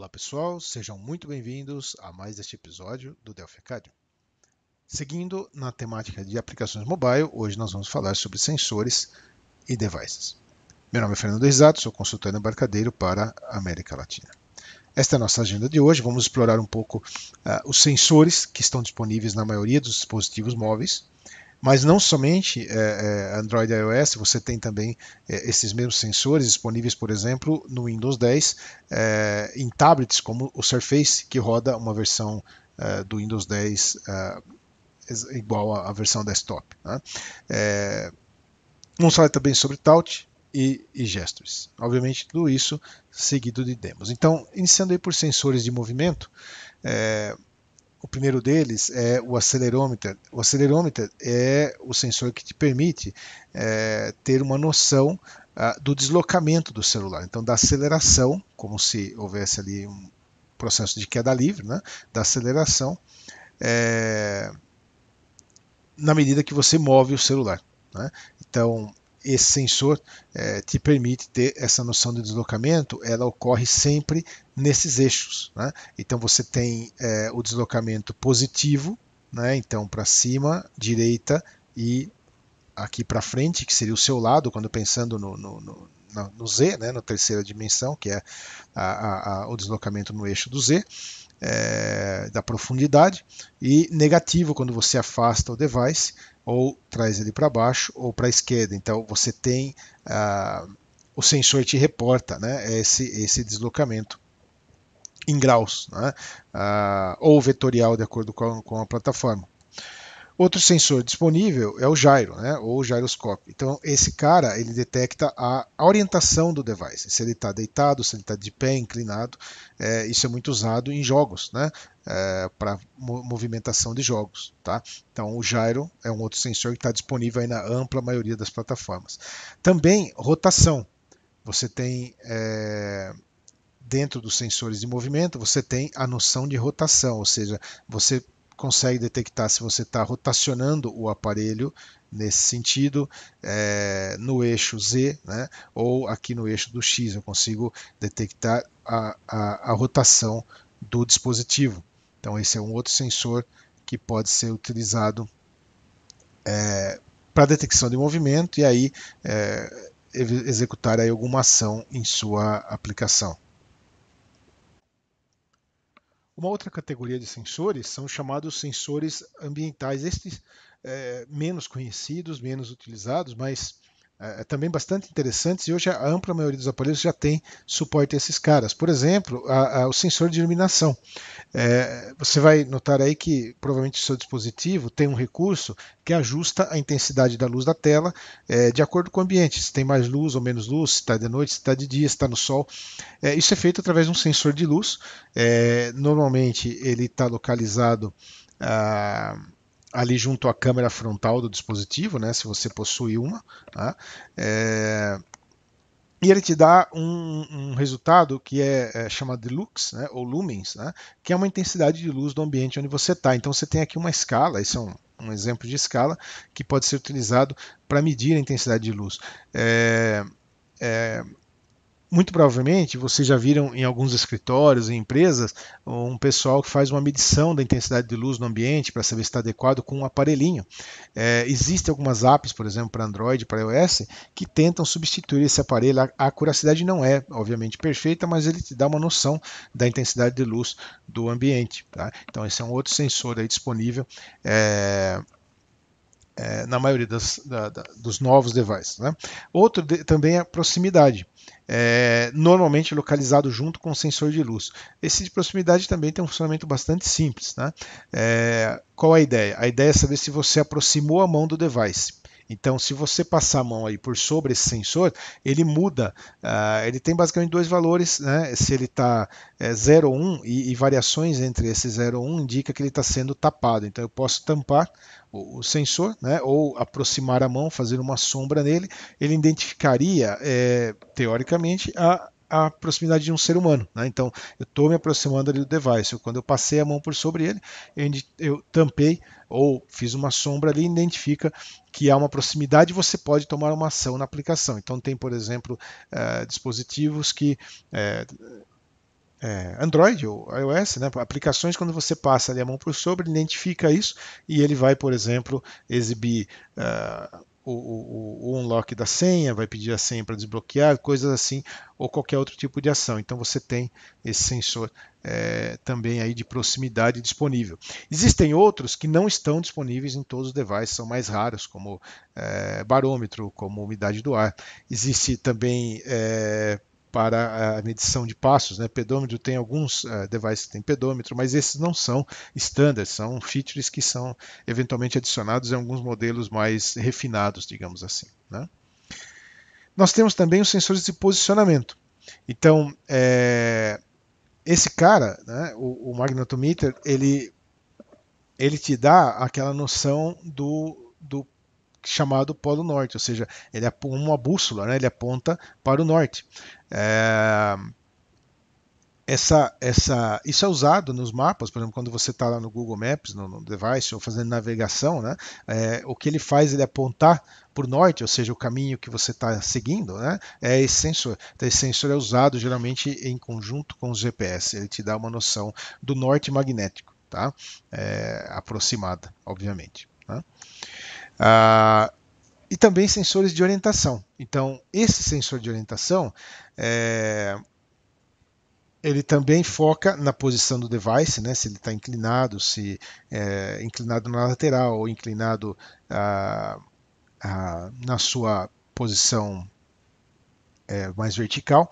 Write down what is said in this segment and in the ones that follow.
Olá pessoal, sejam muito bem-vindos a mais este episódio do Delphi Academy. Seguindo na temática de aplicações mobile, hoje nós vamos falar sobre sensores e devices. Meu nome é Fernando Exato, sou consultor embarcadeiro para a América Latina. Esta é a nossa agenda de hoje, vamos explorar um pouco uh, os sensores que estão disponíveis na maioria dos dispositivos móveis, mas não somente é, é Android e iOS, você tem também é, esses mesmos sensores disponíveis, por exemplo, no Windows 10, é, em tablets como o Surface, que roda uma versão do Windows 10 igual à, versão desktop. Né? É, vamos falar também sobre touch e, e Obviamente, tudo isso seguido de demos. Então, iniciando aí por sensores de movimento, é, o primeiro deles é o acelerômetro. O acelerômetro é o sensor que te permite é, ter uma noção ah, do deslocamento do celular, então da aceleração, como se houvesse ali um processo de queda livre, né, da aceleração, é, na medida que você move o celular. Né? Então, esse sensor é, te permite ter essa noção de deslocamento, ela ocorre sempre nesses eixos. Né? Então você tem é, o deslocamento positivo, né? então para cima, direita e aqui para frente, que seria o seu lado, quando pensando no, no, no, no Z, né? na terceira dimensão, que é a, a, a, o deslocamento no eixo do Z. É, da profundidade e negativo quando você afasta o device ou traz ele para baixo ou para a esquerda. Então você tem ah, o sensor te reporta né, esse, esse deslocamento em graus, né, ah, ou vetorial de acordo com a, com a plataforma. Outro sensor disponível é o gyro, né, ou o giroscópio. Então, esse cara ele detecta a orientação do device, se ele está deitado, se ele está de pé, inclinado. É, isso é muito usado em jogos, né, é, para movimentação de jogos, tá? Então, o gyro é um outro sensor que está disponível aí na ampla maioria das plataformas. Também rotação. Você tem é dentro dos sensores de movimento, você tem a noção de rotação, ou seja, você consegue detectar se você está rotacionando o aparelho nesse sentido, é, no eixo Z, né, ou aqui no eixo do X, eu consigo detectar a, a, a rotação do dispositivo. Então esse é um outro sensor que pode ser utilizado é, para detecção de movimento e aí é, executar aí alguma ação em sua aplicação. Uma outra categoria de sensores são chamados sensores ambientais, estes é, menos conhecidos, menos utilizados, mas é, é, também bastante interessantes e hoje a ampla maioria dos aparelhos já tem suporte a esses caras. Por exemplo, a, a, o sensor de iluminação. É, você vai notar aí que provavelmente o seu dispositivo tem um recurso que ajusta a intensidade da luz da tela é, de acordo com o ambiente. Se tem mais luz ou menos luz, se está de noite, se está de dia, se está no sol. É, isso é feito através de um sensor de luz. É, normalmente ele está localizado. Ah, ali junto à câmera frontal do dispositivo, né, se você possui uma, tá? é, e ele te dá um, um resultado que é, é, chamado de lux, né, ou lumens, né, que é uma intensidade de luz do ambiente onde você está. Então você tem aqui uma escala, esse é um, um exemplo de escala que pode ser utilizado para medir a intensidade de luz. É, é, muito provavelmente vocês já viram em alguns escritórios e em empresas um pessoal que faz uma medição da intensidade de luz no ambiente para saber se está adequado com um aparelhinho. É, Existem algumas apps, por exemplo, para Android, para iOS, que tentam substituir esse aparelho. A, a curiosidade não é, obviamente, perfeita, mas ele te dá uma noção da intensidade de luz do ambiente. Tá? Então, esse é um outro sensor disponível. É, é, na maioria das, da, da, dos novos devices. Né? Outro de, também é a proximidade, é, normalmente localizado junto com o sensor de luz. Esse de proximidade também tem um funcionamento bastante simples. Né? É, qual a ideia? A ideia é saber se você aproximou a mão do device. Então, se você passar a mão aí por sobre esse sensor, ele muda. Uh, ele tem basicamente dois valores, né? Se ele está é, 0 ou 1 e, e, variações entre esse 0 ou 1 indica que ele está sendo tapado. Então, eu posso tampar o, o, sensor, né? Ou aproximar a mão, fazer uma sombra nele. Ele identificaria, é, teoricamente, a a proximidade de um ser humano. Né? Então, eu estou me aproximando ali do device. Quando eu passei a mão por sobre ele, eu tampei ou fiz uma sombra ali, identifica que há uma proximidade, você pode tomar uma ação na aplicação. Então, tem, por exemplo, eh, dispositivos que. Eh, eh, Android ou iOS, né? aplicações quando você passa ali a mão por sobre, identifica isso e ele vai, por exemplo, exibir eh, o, o, o unlock da senha, vai pedir a senha para desbloquear, coisas assim, ou qualquer outro tipo de ação. Então você tem esse sensor é, também aí de proximidade disponível. Existem outros que não estão disponíveis em todos os devices, são mais raros, como é, barômetro, como umidade do ar. Existe também é, para a medição de passos. Né? Pedômetro tem alguns uh, devices que tem pedômetro, mas esses não são standards, são features que são eventualmente adicionados em alguns modelos mais refinados, digamos assim. Né? Nós temos também os sensores de posicionamento. Então, é, esse cara, né, o, o magnetometer, ele, ele te dá aquela noção do, do chamado Polo Norte, ou seja, ele é uma bússola, né? ele aponta para o norte. É... Essa, essa, isso é usado nos mapas, por exemplo, quando você está lá no Google Maps, no, no, device, ou fazendo navegação, né? É, o que ele faz ele apontar para o norte, ou seja, o caminho que você está seguindo, né? É esse sensor. Então, esse sensor é usado geralmente em conjunto com o GPS, ele te dá uma noção do norte magnético, tá? É, aproximada, obviamente. Né? Ah, e também sensores de orientação. Então, esse sensor de orientação é, ele também foca na posição do device, né? se ele está inclinado, se é, inclinado na lateral ou inclinado ah, ah, na sua posição é, mais vertical.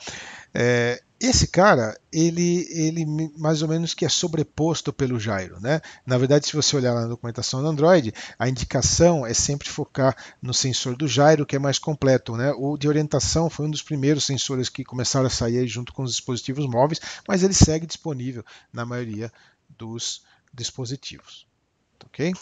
É, esse cara, ele, ele mais ou menos que é sobreposto pelo Jairo, né? Na verdade, se você olhar na documentação do Android, a indicação é sempre focar no sensor do Jairo, que é mais completo, né? O de orientação foi um dos primeiros sensores que começaram a sair junto com os dispositivos móveis, mas ele segue disponível na maioria dos dispositivos, ok?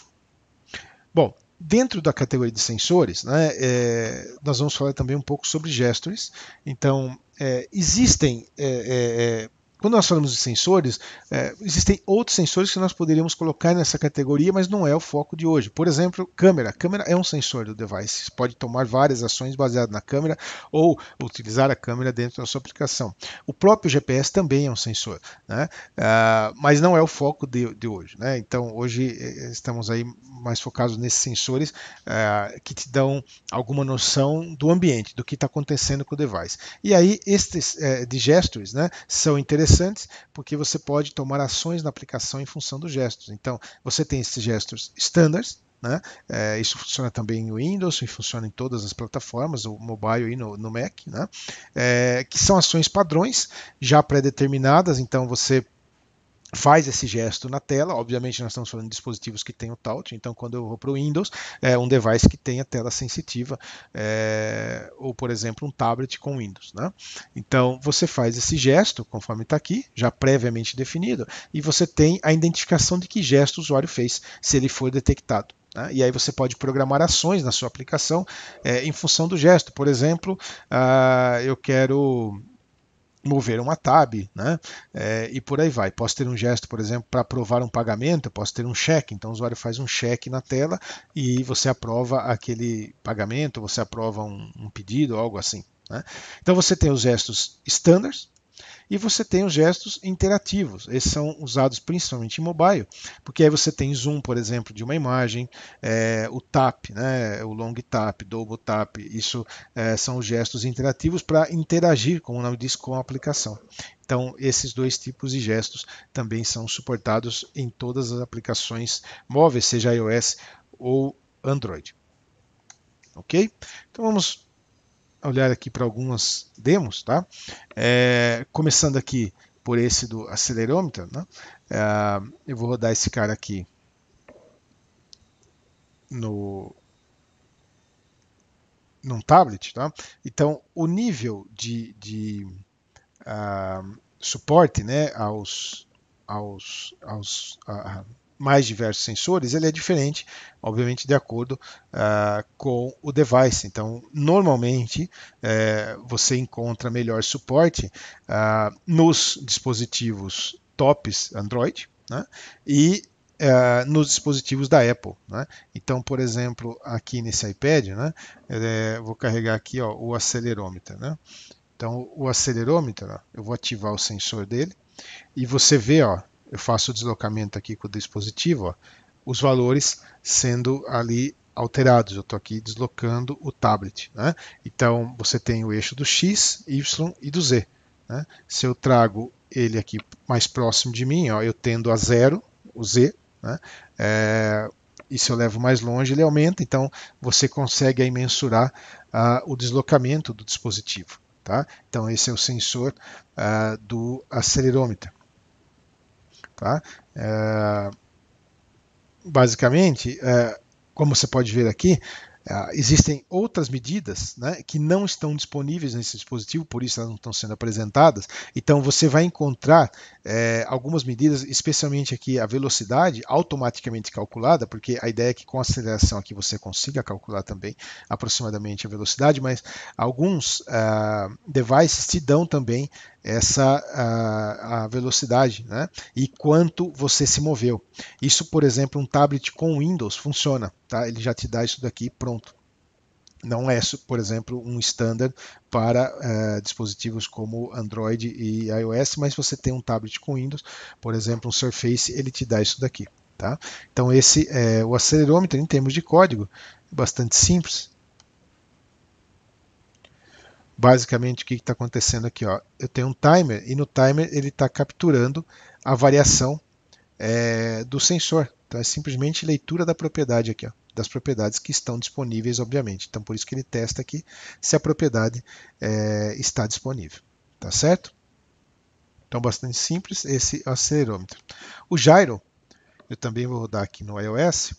Bom, Dentro da categoria de sensores, né, é, nós vamos falar também um pouco sobre gestures. Então, é, existem é, é, é quando nós falamos de sensores, é, existem outros sensores que nós poderíamos colocar nessa categoria, mas não é o foco de hoje. Por exemplo, câmera. Câmera é um sensor do device, pode tomar várias ações baseadas na câmera ou utilizar a câmera dentro da sua aplicação. O próprio GPS também é um sensor, né? Ah, mas não é o foco de, de hoje. Né? Então, hoje é, é, estamos aí mais focados nesses sensores ah, que te dão alguma noção do ambiente, do que está acontecendo com o device. E aí, estes é, de gestos né, são interessantes porque você pode tomar ações na aplicação em função dos gestos. Então, você tem esses gestos standards, né? É, isso funciona também em Windows, funciona em todas as plataformas, o mobile e no, no Mac, né? É, que são ações padrões já pré-determinadas, então você faz esse gesto na tela. Obviamente, nós estamos falando de dispositivos que têm o touch, então quando eu vou para o Windows, é um device que tem a tela sensitiva, é, ou por exemplo, um tablet com Windows. Né? Então, você faz esse gesto, conforme está aqui, já previamente definido, e você tem a identificação de que gesto o usuário fez, se ele for detectado. Né? E aí você pode programar ações na sua aplicação é, em função do gesto. Por exemplo, uh, eu quero mover uma tab, né? É, e por aí vai. Posso ter um gesto, por exemplo, para aprovar um pagamento, posso ter um cheque. Então o usuário faz um cheque na tela e você aprova aquele pagamento, você aprova um, um pedido, algo assim. Né? Então você tem os gestos standards, e você tem os gestos interativos, esses são usados principalmente em mobile, porque aí você tem zoom, por exemplo, de uma imagem, é, o tap, né, o long tap, double tap, isso é, são os gestos interativos para interagir, como o nome diz, com a aplicação. Então, esses dois tipos de gestos também são suportados em todas as aplicações móveis, seja iOS ou Android. Ok? Então vamos olhar aqui para algumas demos, tá? É, começando aqui por esse do acelerômetro, né? É, eu vou rodar esse cara aqui no num tablet, tá? Então o nível de, de uh, suporte, né, aos aos, aos uh, mais diversos sensores, ele é diferente, obviamente, de acordo uh, com o device. Então, normalmente, uh, você encontra melhor suporte uh, nos dispositivos tops Android né? e eh, nos dispositivos da Apple. Né? Então, por exemplo, aqui nesse iPad, né? Eh, vou carregar aqui ó, o acelerômetro. Né? Então, o acelerômetro, ó, eu vou ativar o sensor dele e você vê, ó, eu faço o deslocamento aqui com o dispositivo, ó, os valores sendo ali alterados. Eu estou aqui deslocando o tablet. Né? Então, você tem o eixo do X, Y e do Z. Né? Se eu trago ele aqui mais próximo de mim, ó, eu tendo a zero, o Z. Né? É, e se eu levo mais longe, ele aumenta. Então, você consegue aí mensurar ah, o deslocamento do dispositivo. Tá? Então, esse é o sensor ah, do acelerômetro. Tá? É, basicamente, é, como você pode ver aqui, ah, existem outras medidas né, que não estão disponíveis nesse dispositivo, por isso elas não estão sendo apresentadas. Então você vai encontrar é, algumas medidas, especialmente aqui a velocidade automaticamente calculada, porque a ideia é que com a aceleração aqui você consiga calcular também aproximadamente a velocidade, mas alguns uh, devices te dão também essa a, ah, a, velocidade né? e quanto você se moveu. Isso, por exemplo, um tablet com Windows funciona, tá? ele já te dá isso daqui pronto não é, por exemplo, um standard para uh, dispositivos como Android e iOS, mas você tem um tablet com Windows, por exemplo, um Surface, ele te dá isso daqui. Tá? Então esse é o acelerômetro em termos de código, é bastante simples. Basicamente o que está acontecendo aqui? Ó? Eu tenho um timer e no timer ele está capturando a variação é, do sensor. Então é simplesmente leitura da propriedade aqui. Ó das propriedades que estão disponíveis, obviamente. Então, por isso que ele testa aqui se a propriedade é, está disponível. Tá certo? Então, bastante simples esse acelerômetro. O gyro, eu também vou rodar aqui no iOS.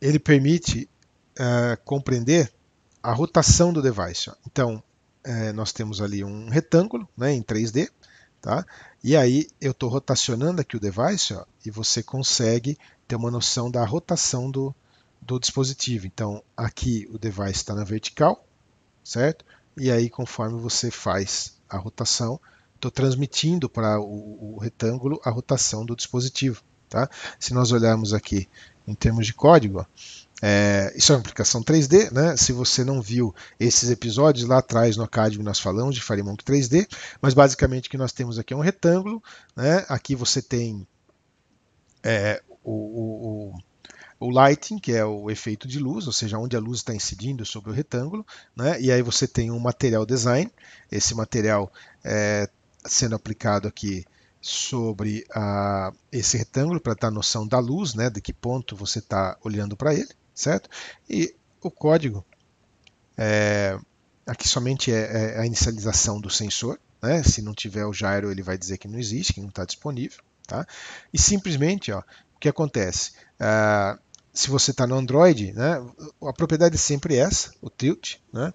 Ele permite uh, compreender a rotação do device. Então, é, nós temos ali um retângulo né, em 3D Tá? E aí eu estou rotacionando aqui o device ó, e você consegue ter uma noção da rotação do, do dispositivo. Então aqui o device está na vertical, certo? E aí conforme você faz a rotação, estou transmitindo para o, o, retângulo a rotação do dispositivo. Tá? Se nós olharmos aqui em termos de código, ó, é, isso é uma aplicação 3D, né? Se você não viu esses episódios lá atrás no Academy nós falamos de FireMonk 3D, mas basicamente o que nós temos aqui é um retângulo, né? Aqui você tem é, o, o, o, lighting, que é o efeito de luz, ou seja, onde a luz está incidindo sobre o retângulo, né? E aí você tem um material design, esse material é, sendo aplicado aqui sobre a, esse retângulo para dar noção da luz, né? De que ponto você está olhando para ele certo? E o código, é, aqui somente é, é, a inicialização do sensor, né? se não tiver o gyro ele vai dizer que não existe, que não está disponível, tá? E simplesmente, ó, o que acontece? Ah, se você está no Android, né, a propriedade é sempre essa, o tilt, né?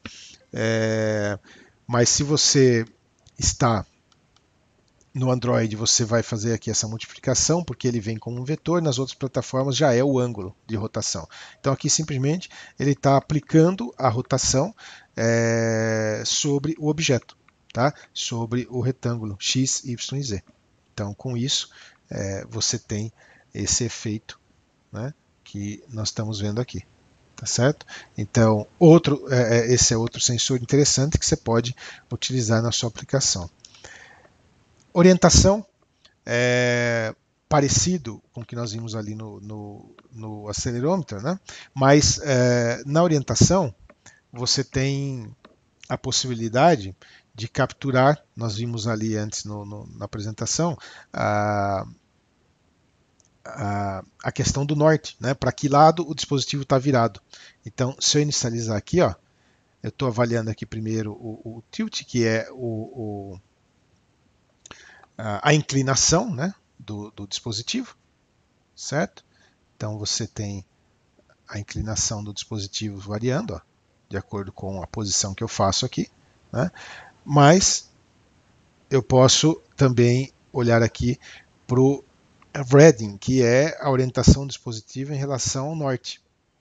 É, mas se você está no Android você vai fazer aqui essa multiplicação, porque ele vem como um vetor, nas outras plataformas já é o ângulo de rotação. Então aqui simplesmente ele está aplicando a rotação é, sobre o objeto, tá? sobre o retângulo x, y e z. Então com isso é, você tem esse efeito né, que nós estamos vendo aqui tá certo? Então, outro, é, é, esse é outro sensor interessante que você pode utilizar na sua aplicação orientação é, parecido com o que nós vimos ali no, no, no acelerômetro, né? mas é, na orientação você tem a possibilidade de capturar, nós vimos ali antes no, no, na apresentação, a, a, a, questão do norte, né? para que lado o dispositivo está virado. Então, se eu inicializar aqui, ó, eu estou avaliando aqui primeiro o, o tilt, que é o, o a, inclinação né, do, do dispositivo, certo? Então você tem a inclinação do dispositivo variando, ó, de acordo com a posição que eu faço aqui, né? mas eu posso também olhar aqui para o reading, que é a orientação do dispositivo em relação ao norte.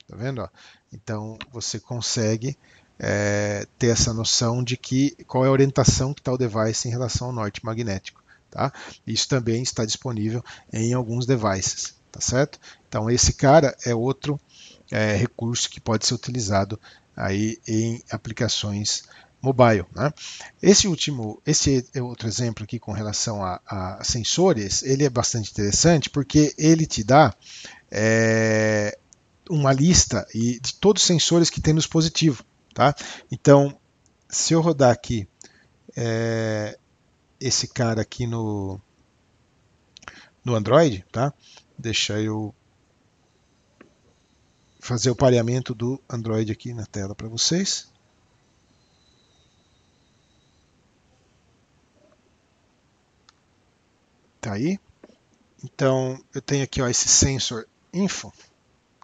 Tá vendo? Ó? Então você consegue é, ter essa noção de que qual é a orientação que está o device em relação ao norte magnético. Tá? Isso também está disponível em alguns devices, tá certo? Então esse cara é outro é, recurso que pode ser utilizado aí em aplicações mobile. Né? Esse último, esse é outro exemplo aqui com relação a, a, sensores, ele é bastante interessante porque ele te dá é, uma lista de todos os sensores que tem no dispositivo, tá? Então, se eu rodar aqui é, esse cara aqui no, no Android, tá? Deixa eu fazer o pareamento do Android aqui na tela para vocês. Tá aí. Então, eu tenho aqui ó, esse sensor info,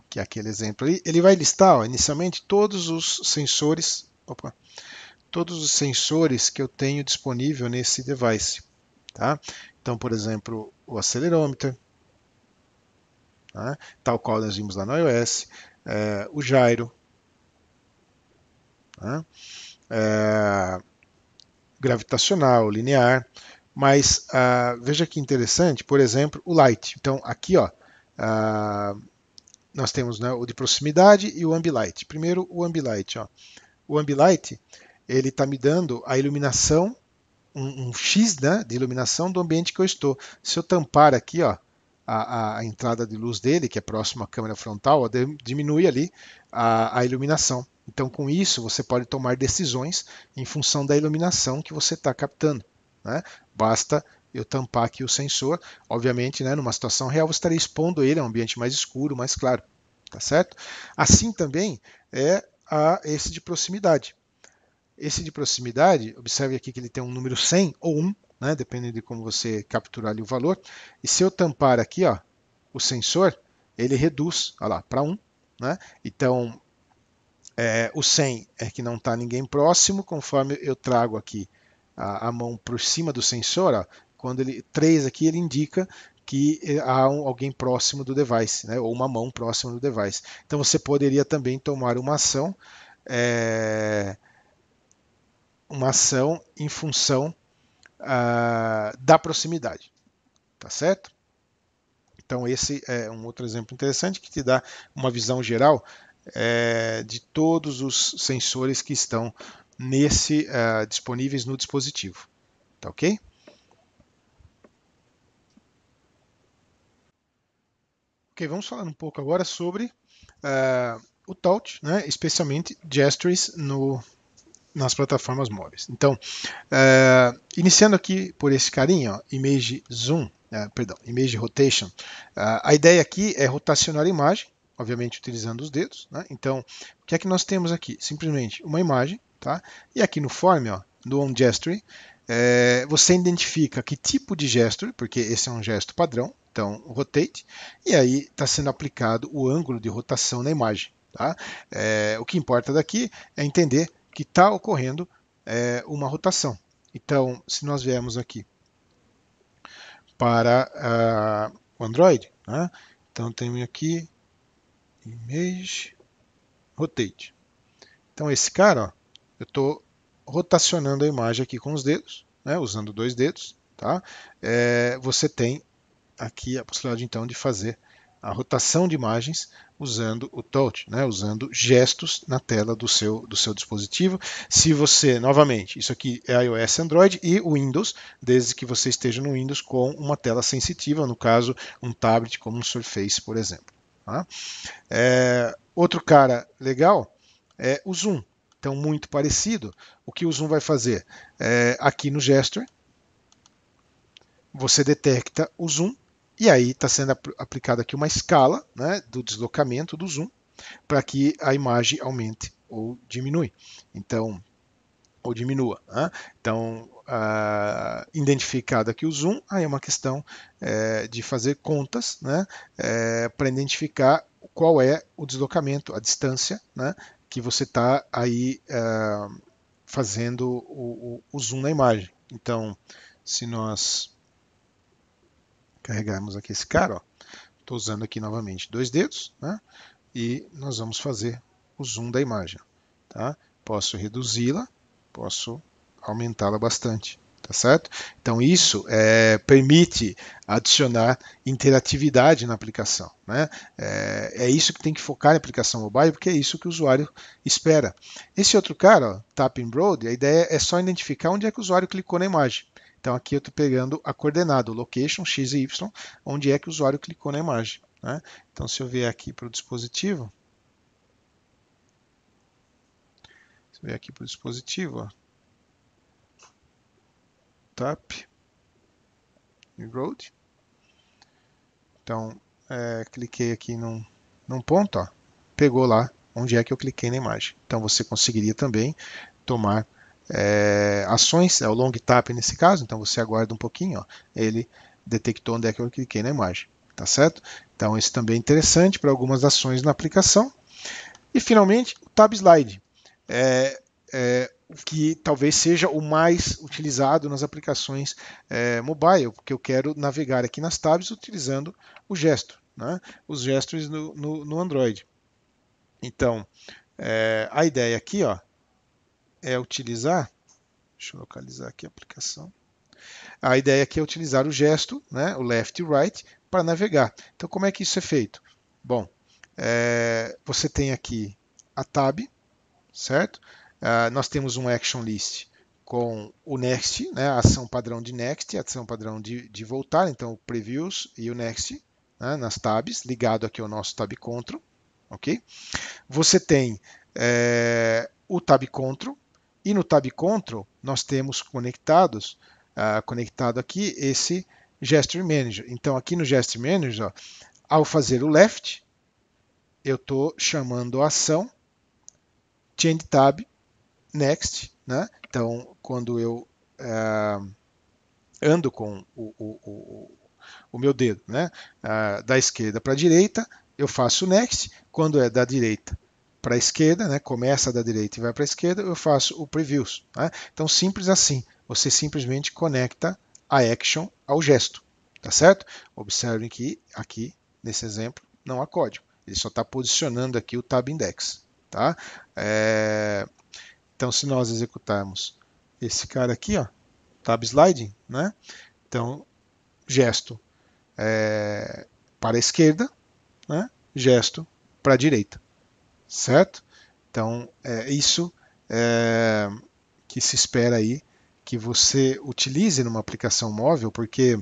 que é aquele exemplo ali. Ele vai listar ó, inicialmente todos os sensores opa, todos os sensores que eu tenho disponível nesse device. Tá? Então, por exemplo, o acelerômetro, tá? tal qual nós vimos lá no iOS, é, o gyro, tá? é, gravitacional, linear, mas ah, veja que interessante, por exemplo, o light. Então, aqui ó, ah, nós temos né, o de proximidade e o ambilight. Primeiro, o ambilight. Ó. O ambilight ele está me dando a iluminação, um, um, X né, de iluminação do ambiente que eu estou. Se eu tampar aqui ó, a, a entrada de luz dele, que é próximo à câmera frontal, ó, diminui ali a, a iluminação. Então, com isso, você pode tomar decisões em função da iluminação que você está captando. Né? Basta eu tampar aqui o sensor. Obviamente, né, numa situação real, você estaria expondo ele a um ambiente mais escuro, mais claro. Tá certo? Assim também é a, esse de proximidade. Esse de proximidade, observe aqui que ele tem um número 100 ou 1, né, dependendo de como você capturar o valor. E se eu tampar aqui ó, o sensor, ele reduz para 1. Né? Então, é, o 100 é que não está ninguém próximo, conforme eu trago aqui a, a mão por cima do sensor, ó, quando ele 3 aqui ele indica que é, há um, alguém próximo do device, né, ou uma mão próxima do device. Então você poderia também tomar uma ação é, uma ação em função uh, da proximidade. Tá certo? Então, esse é um outro exemplo interessante que te dá uma visão geral é, de todos os sensores que estão nesse uh, disponíveis no dispositivo. Tá ok? Ok, vamos falar um pouco agora sobre uh, o touch, né, especialmente gestures no nas plataformas móveis. Então, é, iniciando aqui por esse carinha, Image Zoom, né, perdão, Image Rotation. É, a ideia aqui é rotacionar a imagem, obviamente utilizando os dedos. Né? Então, o que é que nós temos aqui? Simplesmente uma imagem, tá? E aqui no form, ó, no On Gesture, é, você identifica que tipo de gesture, porque esse é um gesto padrão, então rotate, e aí está sendo aplicado o ângulo de rotação na imagem. Tá? É, o que importa daqui é entender que está ocorrendo é, uma rotação. Então, se nós viemos aqui para uh, o Android, né? então tenho aqui Image Rotate. Então, esse cara, ó, eu estou rotacionando a imagem aqui com os dedos, né? usando dois dedos. Tá? É, você tem aqui a possibilidade, então, de fazer a rotação de imagens usando o touch, né? usando gestos na tela do seu, do seu dispositivo. Se você, novamente, isso aqui é iOS, Android e Windows, desde que você esteja no Windows com uma tela sensitiva, no caso, um tablet como um Surface, por exemplo. Tá? É, outro cara legal é o Zoom. Então, muito parecido. O que o Zoom vai fazer? É, aqui no gesture, você detecta o zoom e aí está sendo aplicada aqui uma escala né, do deslocamento do zoom para que a imagem aumente ou diminui. Então, ou diminua. Né? Então, identificado aqui o zoom, aí é uma questão é, de fazer contas né, é, para identificar qual é o deslocamento, a distância né, que você está aí é, fazendo o, o, o zoom na imagem. Então, se nós carregarmos aqui esse cara, estou usando aqui novamente dois dedos, né? e nós vamos fazer o zoom da imagem. Tá? Posso reduzi-la, posso aumentá-la bastante. Tá certo? Então isso é, permite adicionar interatividade na aplicação. Né? É, é, isso que tem que focar na aplicação mobile, porque é isso que o usuário espera. Esse outro cara, ó, Tap and Broad, a ideia é só identificar onde é que o usuário clicou na imagem. Então aqui eu estou pegando a coordenada, o location x e y, onde é que o usuário clicou na imagem. Né? Então se eu vier aqui para o dispositivo, se eu vier aqui para o dispositivo, ó, tap, road, então é, cliquei aqui num, num ponto, ó, pegou lá onde é que eu cliquei na imagem. Então você conseguiria também tomar é, ações, é o long tap nesse caso, então você aguarda um pouquinho, ó, ele detectou onde é que eu cliquei na imagem, tá certo? Então isso também é interessante para algumas ações na aplicação. E finalmente, o tab slide, é, é, que talvez seja o mais utilizado nas aplicações é, mobile, porque eu quero navegar aqui nas tabs utilizando o gesto, né? os gestos no, no, no Android. Então, é, a ideia aqui ó, é utilizar, deixa eu localizar aqui a aplicação. A ideia aqui é utilizar o gesto, né, o left e right, para navegar. Então, como é que isso é feito? Bom, é, você tem aqui a tab, certo? É, nós temos um action list com o next, né, a ação padrão de next, a ação padrão de, de voltar, então o previews e o next né, nas tabs, ligado aqui ao nosso tab control, ok? Você tem é, o tab control, e no Tab Control, nós temos conectados, uh, conectado aqui esse Gesture Manager. Então, aqui no Gesture Manager, ó, ao fazer o left, eu estou chamando a ação Change Tab Next. Né? Então, quando eu uh, ando com o, o, o, o, meu dedo né? Uh, da esquerda para a direita, eu faço Next. Quando é da direita para a esquerda, né? começa da direita e vai para a esquerda, eu faço o previews. Né? Então, simples assim, você simplesmente conecta a action ao gesto, tá certo? Observem que aqui, nesse exemplo, não há código, ele só está posicionando aqui o tab index. Tá? É... Então, se nós executarmos esse cara aqui, ó, tab sliding, né? então, gesto é... para a esquerda, né? gesto para a direita certo? Então, é isso é, que se espera aí que você utilize numa aplicação móvel, porque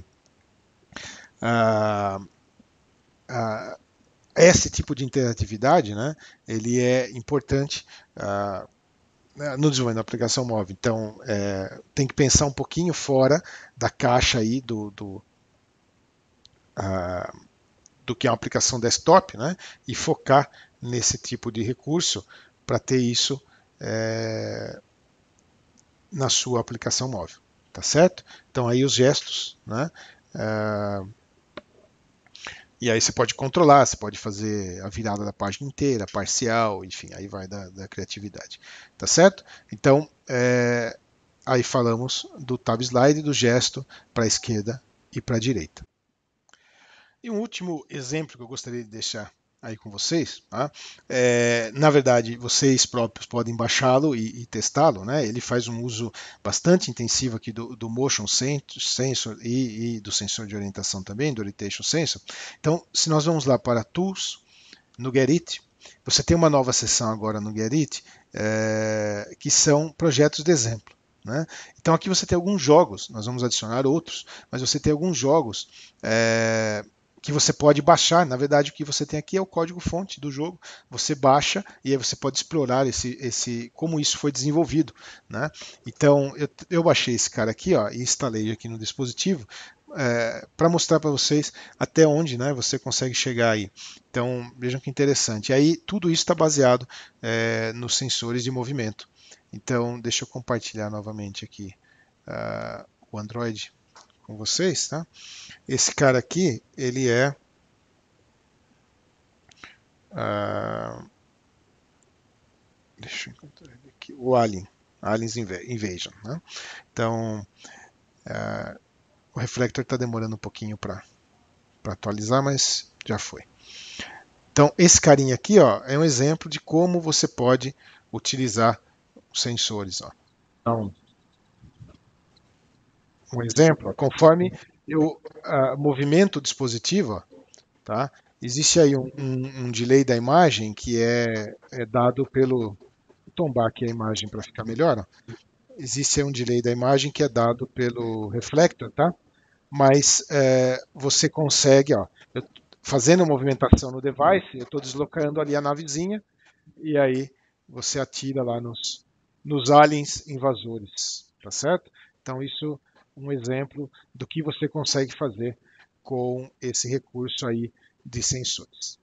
ah, ah, esse tipo de interatividade, né, ele é importante ah, né, no desenvolvimento da aplicação móvel. Então, é, tem que pensar um pouquinho fora da caixa aí do, do ah, do que é uma aplicação desktop, né? E focar nesse tipo de recurso para ter isso é, na sua aplicação móvel, tá certo? Então aí os gestos, né? É, e aí você pode controlar, você pode fazer a virada da página inteira, parcial, enfim, aí vai da, da criatividade, tá certo? Então é, aí falamos do tab slide, do gesto para a esquerda e para a direita. E um último exemplo que eu gostaria de deixar aí com vocês, tá? é, na verdade, vocês próprios podem baixá-lo e, e testá-lo. Né? Ele faz um uso bastante intensivo aqui do, do motion sensor e, e, do sensor de orientação também, do orientation sensor. Então, se nós vamos lá para Tools, no Gerit, você tem uma nova seção agora no Gerit, é, que são projetos de exemplo. Né? Então aqui você tem alguns jogos, nós vamos adicionar outros, mas você tem alguns jogos é, que você pode baixar. Na verdade, o que você tem aqui é o código-fonte do jogo. Você baixa e aí você pode explorar esse, esse como isso foi desenvolvido. Né? Então, eu, eu baixei esse cara aqui ó, e instalei aqui no dispositivo é, para mostrar para vocês até onde né, você consegue chegar aí. Então, vejam que interessante. E aí, tudo isso está baseado é, nos sensores de movimento. Então, deixa eu compartilhar novamente aqui uh, o Android com vocês, tá? Esse cara aqui, ele é... Uh, deixa eu encontrar ele aqui. O Alien. Aliens Invasion, né? Então, uh, o Reflector está demorando um pouquinho para atualizar, mas já foi. Então, esse carinha aqui ó, é um exemplo de como você pode utilizar os sensores. Ó. então um exemplo, conforme o movimento dispositivo, tá? existe aí um, um, um, delay da imagem que é, é dado pelo tombar aqui a imagem para ficar melhor. Ó. Existe aí um delay da imagem que é dado pelo reflector, tá? Mas é, você consegue, ó, eu, fazendo movimentação no device, eu estou deslocando ali a navezinha e aí você atira lá nos, nos aliens invasores, tá certo? Então isso um exemplo do que você consegue fazer com esse recurso aí de sensores.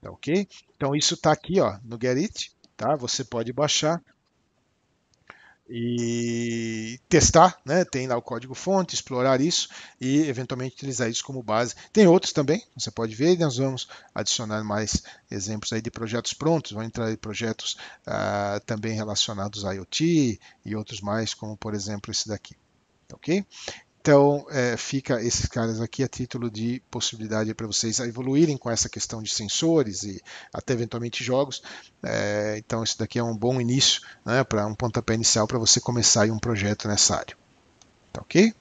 Tá ok? Então isso está aqui ó, no Getit, tá? Você pode baixar e testar, né? Tem lá o código fonte, explorar isso e eventualmente utilizar isso como base. Tem outros também, você pode ver, nós vamos adicionar mais exemplos aí de projetos prontos, vão entrar projetos ah, também relacionados a IoT e outros mais, como por exemplo esse daqui ok? Então, é, fica esses caras aqui a título de possibilidade para vocês evoluírem com essa questão de sensores e até eventualmente jogos. É, então, isso daqui é um bom início, né, para um pontapé inicial para você começar um projeto nessa área. Tá ok?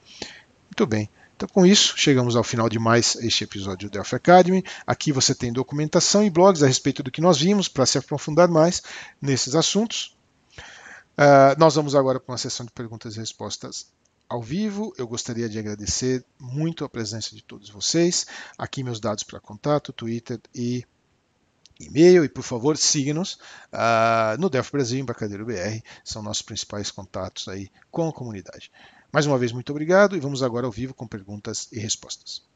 Muito bem. Então, com isso, chegamos ao final de mais este episódio do Delphi Academy. Aqui você tem documentação e blogs a respeito do que nós vimos para se aprofundar mais nesses assuntos. Uh, nós vamos agora para uma sessão de perguntas e respostas ao vivo. Eu gostaria de agradecer muito a presença de todos vocês. Aqui meus dados para contato, Twitter e e-mail e por favor siga-nos uh, no Delphi Brasil Embarcadeiro BR, são nossos principais contatos aí com a comunidade. Mais uma vez muito obrigado e vamos agora ao vivo com perguntas e respostas.